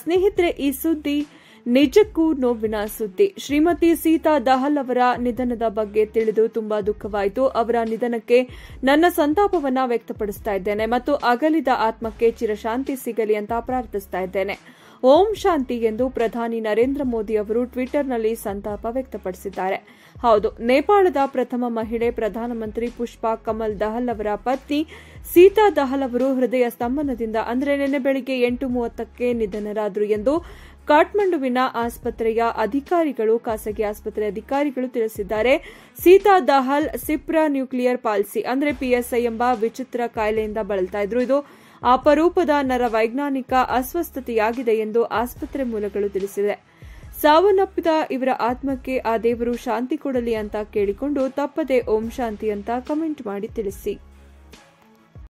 ಸ್ನೇಹಿತರೆ ಈ ಸುದ್ದಿ ನಿಜಕ್ಕೂ ನೋವಿನ ಸುದ್ದಿ ಶ್ರೀಮತಿ ಸೀತಾ ದಹಲ್ ಅವರ ನಿಧನದ ಬಗ್ಗೆ ತಿಳಿದು ತುಂಬಾ ದುಃಖವಾಯಿತು ಅವರ ನಿಧನಕ್ಕೆ ನನ್ನ ಸಂತಾಪವನ್ನ ವ್ಯಕ್ತಪಡಿಸುತ್ತಿದ್ದೇನೆ ಮತ್ತು ಅಗಲಿದ ಆತ್ಮಕ್ಕೆ ಚಿರಶಾಂತಿ ಸಿಗಲಿ ಅಂತ ಪ್ರಾರ್ಥಿಸುತ್ತಿದ್ದೇನೆ ಓಂ ಶಾಂತಿ ಎಂದು ಪ್ರಧಾನಿ ನರೇಂದ್ರ ಮೋದಿ ಅವರು ಟ್ವಿಟರ್ನಲ್ಲಿ ಸಂತಾಪ ವ್ಯಕ್ತಪಡಿಸಿದ್ದಾರೆ ಹೌದು ನೇಪಾಳದ ಪ್ರಥಮ ಮಹಿಳೆ ಪ್ರಧಾನಮಂತ್ರಿ ಪುಷ್ಪಾ ಕಮಲ್ ದಹಲ್ ಅವರ ಪತ್ನಿ ಸೀತಾ ದಹಲ್ ಅವರು ಹೃದಯ ಸ್ತಂಭನದಿಂದ ಅಂದರೆ ನಿನ್ನೆ ಬೆಳಿಗ್ಗೆ ಎಂಟು ಮೂವತ್ತಕ್ಕೆ ನಿಧನರಾದರು ಎಂದು ಕಾಠ್ಮಂಡುವಿನ ಆಸ್ಪತ್ರೆಯ ಅಧಿಕಾರಿಗಳು ಖಾಸಗಿ ಆಸ್ಪತ್ರೆ ಅಧಿಕಾರಿಗಳು ತಿಳಿಸಿದ್ದಾರೆ Sita Dahal supranuclear palsy ಅಂದರೆ ಪಿಎಸ್ಐ ಎಂಬ ವಿಚಿತ್ರ ಕಾಯಿಲೆಯಿಂದ ಬಳಲ್ತಾ ಇದ್ರು ಇದು ಅಪರೂಪದ ನರ ವೈಜ್ಞಾನಿಕ ಅಸ್ವಸ್ಥತೆಯಾಗಿದೆ ಎಂದು ಆಸ್ಪತ್ರೆ ಮೂಲಗಳು ತಿಳಿಸಿದೆ ಸಾವನ್ನಪ್ಪಿದ ಇವರ ಆತ್ಮಕ್ಕೆ ಆ ದೇವರು ಶಾಂತಿ ಕೊಡಲಿ ಅಂತ ಕೇಳಿಕೊಂಡು ತಪ್ಪದೆ ಓಂ ಶಾಂತಿ ಅಂತ ಕಮೆಂಟ್ ಮಾಡಿ ತಿಳಿಸಿ